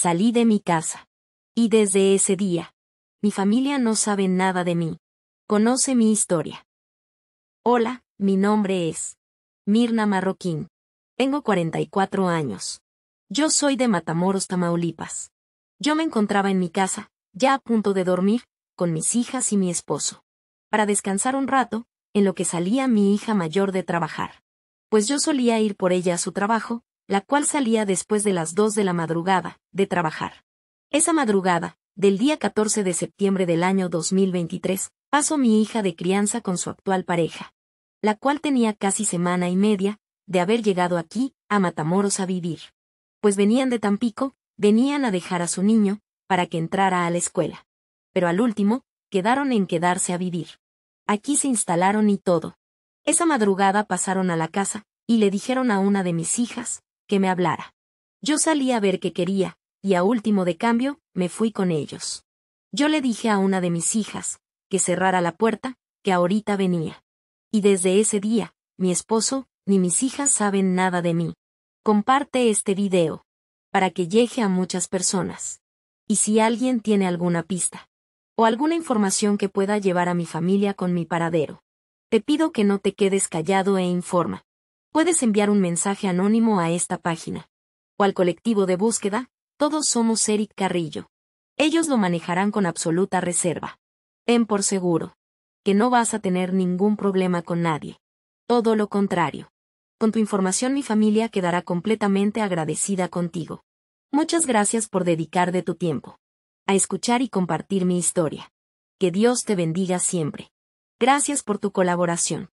Salí de mi casa. Y desde ese día, mi familia no sabe nada de mí. Conoce mi historia. Hola, mi nombre es Mirna Marroquín. Tengo 44 años. Yo soy de Matamoros, Tamaulipas. Yo me encontraba en mi casa, ya a punto de dormir, con mis hijas y mi esposo. Para descansar un rato, en lo que salía mi hija mayor de trabajar. Pues yo solía ir por ella a su trabajo, la cual salía después de las dos de la madrugada, de trabajar. Esa madrugada, del día 14 de septiembre del año 2023, pasó mi hija de crianza con su actual pareja, la cual tenía casi semana y media, de haber llegado aquí, a Matamoros a vivir. Pues venían de Tampico, venían a dejar a su niño, para que entrara a la escuela. Pero al último, quedaron en quedarse a vivir. Aquí se instalaron y todo. Esa madrugada pasaron a la casa, y le dijeron a una de mis hijas, que me hablara. Yo salí a ver qué quería, y a último de cambio, me fui con ellos. Yo le dije a una de mis hijas, que cerrara la puerta, que ahorita venía. Y desde ese día, mi esposo, ni mis hijas saben nada de mí. Comparte este video. Para que llegue a muchas personas. Y si alguien tiene alguna pista. O alguna información que pueda llevar a mi familia con mi paradero. Te pido que no te quedes callado e informa puedes enviar un mensaje anónimo a esta página. O al colectivo de búsqueda, todos somos Eric Carrillo. Ellos lo manejarán con absoluta reserva. Ten por seguro. Que no vas a tener ningún problema con nadie. Todo lo contrario. Con tu información mi familia quedará completamente agradecida contigo. Muchas gracias por dedicar de tu tiempo. A escuchar y compartir mi historia. Que Dios te bendiga siempre. Gracias por tu colaboración.